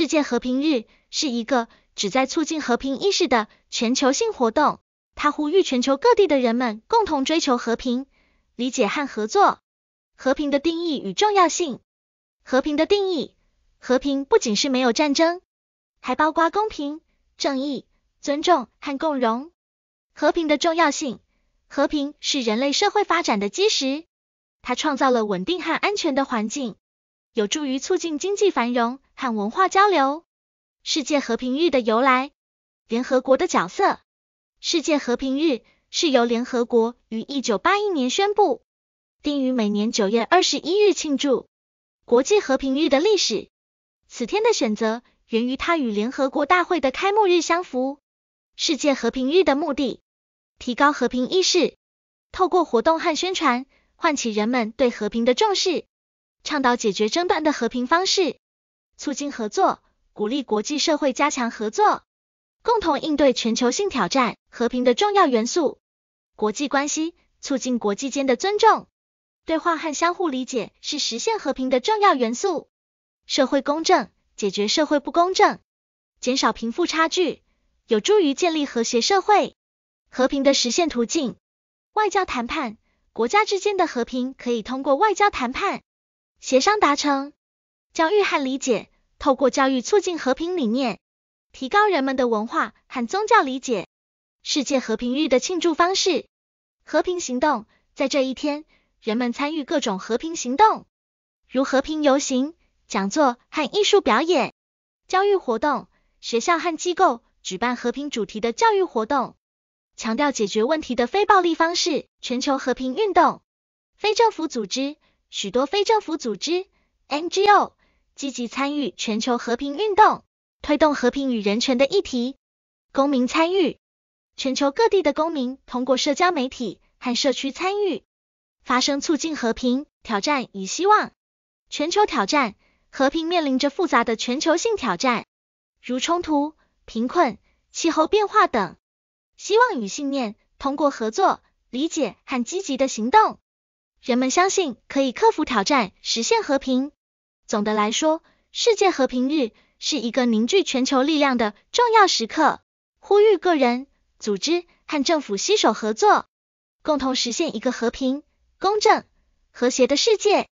世界和平日是一个旨在促进和平意识的全球性活动，它呼吁全球各地的人们共同追求和平、理解和合作。和平的定义与重要性：和平的定义，和平不仅是没有战争，还包括公平、正义、尊重和共荣。和平的重要性：和平是人类社会发展的基石，它创造了稳定和安全的环境，有助于促进经济繁荣。和文化交流，世界和平日的由来，联合国的角色。世界和平日是由联合国于一九八一年宣布，定于每年九月二十一日庆祝。国际和平日的历史，此天的选择源于它与联合国大会的开幕日相符。世界和平日的目的，提高和平意识，透过活动和宣传，唤起人们对和平的重视，倡导解决争端的和平方式。促进合作，鼓励国际社会加强合作，共同应对全球性挑战。和平的重要元素，国际关系促进国际间的尊重、对话和相互理解是实现和平的重要元素。社会公正，解决社会不公正，减少贫富差距，有助于建立和谐社会。和平的实现途径，外交谈判，国家之间的和平可以通过外交谈判、协商达成。教育和理解。透过教育促进和平理念，提高人们的文化和宗教理解。世界和平日的庆祝方式，和平行动在这一天，人们参与各种和平行动，如和平游行、讲座和艺术表演、教育活动。学校和机构举办和平主题的教育活动，强调解决问题的非暴力方式。全球和平运动，非政府组织，许多非政府组织 （NGO）。积极参与全球和平运动，推动和平与人权的议题。公民参与，全球各地的公民通过社交媒体和社区参与，发声促进和平、挑战与希望。全球挑战和平面临着复杂的全球性挑战，如冲突、贫困、气候变化等。希望与信念通过合作、理解和积极的行动，人们相信可以克服挑战，实现和平。总的来说，世界和平日是一个凝聚全球力量的重要时刻，呼吁个人、组织和政府携手合作，共同实现一个和平、公正、和谐的世界。